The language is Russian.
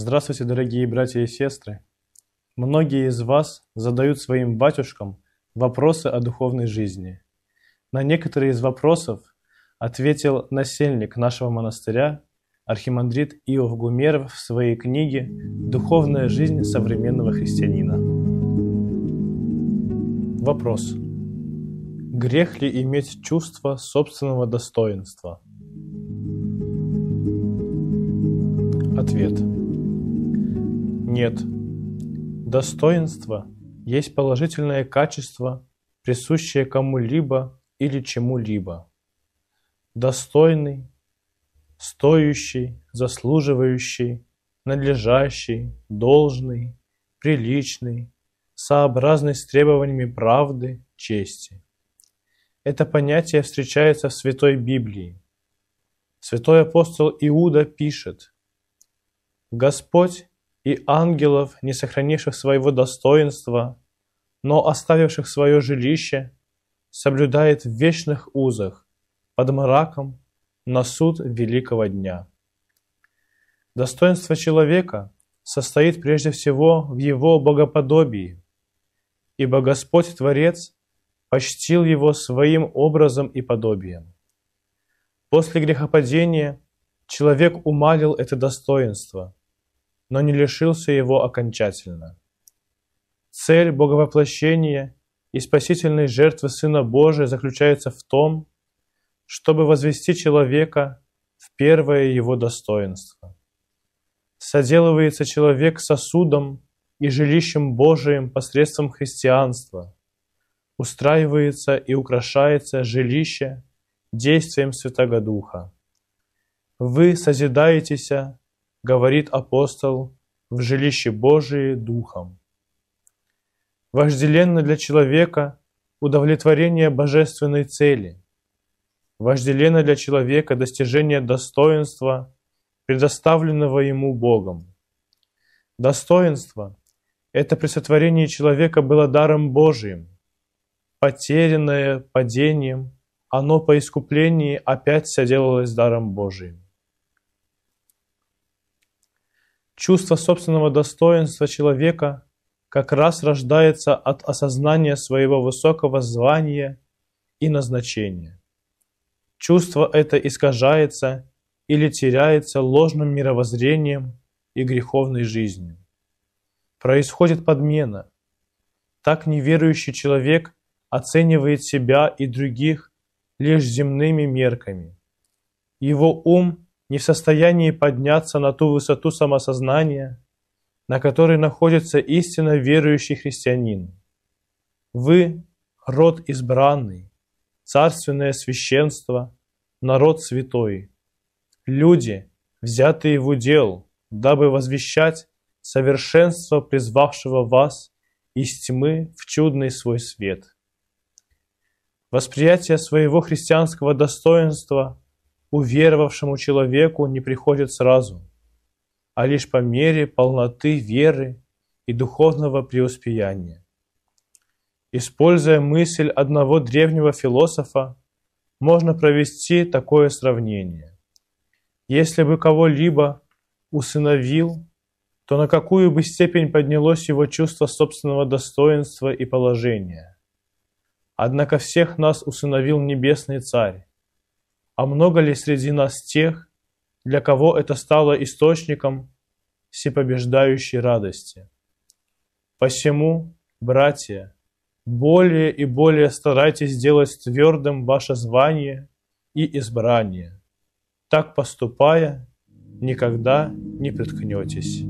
Здравствуйте, дорогие братья и сестры! Многие из вас задают своим батюшкам вопросы о духовной жизни. На некоторые из вопросов ответил насельник нашего монастыря, архимандрит Иов Гумеров в своей книге «Духовная жизнь современного христианина». Вопрос. Грех ли иметь чувство собственного достоинства? Ответ нет. Достоинство есть положительное качество, присущее кому-либо или чему-либо. Достойный, стоящий, заслуживающий, надлежащий, должный, приличный, сообразный с требованиями правды, чести. Это понятие встречается в Святой Библии. Святой апостол Иуда пишет, «Господь и ангелов, не сохранивших своего достоинства, но оставивших свое жилище, соблюдает в вечных узах под мраком на суд великого дня. Достоинство человека состоит прежде всего в его богоподобии, ибо Господь Творец почтил его своим образом и подобием. После грехопадения человек умалил это достоинство – но не лишился его окончательно. Цель боговоплощения и спасительной жертвы Сына Божия заключается в том, чтобы возвести человека в первое его достоинство. Соделывается человек сосудом и жилищем Божиим посредством христианства, устраивается и украшается жилище действием Святого Духа. Вы созидаетесь говорит апостол, в жилище Божие Духом. Вожделенно для человека удовлетворение божественной цели. Вожделенно для человека достижение достоинства, предоставленного ему Богом. Достоинство – это при сотворении человека было даром Божиим. Потерянное падением, оно по искуплении опять соделалось даром Божиим. Чувство собственного достоинства человека как раз рождается от осознания своего высокого звания и назначения. Чувство это искажается или теряется ложным мировоззрением и греховной жизнью. Происходит подмена. Так неверующий человек оценивает себя и других лишь земными мерками. Его ум не в состоянии подняться на ту высоту самосознания, на которой находится истинно верующий христианин. Вы – род избранный, царственное священство, народ святой, люди, взятые в удел, дабы возвещать совершенство призвавшего вас из тьмы в чудный свой свет. Восприятие своего христианского достоинства уверовавшему человеку не приходит сразу, а лишь по мере полноты веры и духовного преуспеяния. Используя мысль одного древнего философа, можно провести такое сравнение. Если бы кого-либо усыновил, то на какую бы степень поднялось его чувство собственного достоинства и положения. Однако всех нас усыновил Небесный Царь, а много ли среди нас тех, для кого это стало источником всепобеждающей радости? Посему, братья, более и более старайтесь сделать твердым ваше звание и избрание. Так поступая, никогда не приткнетесь.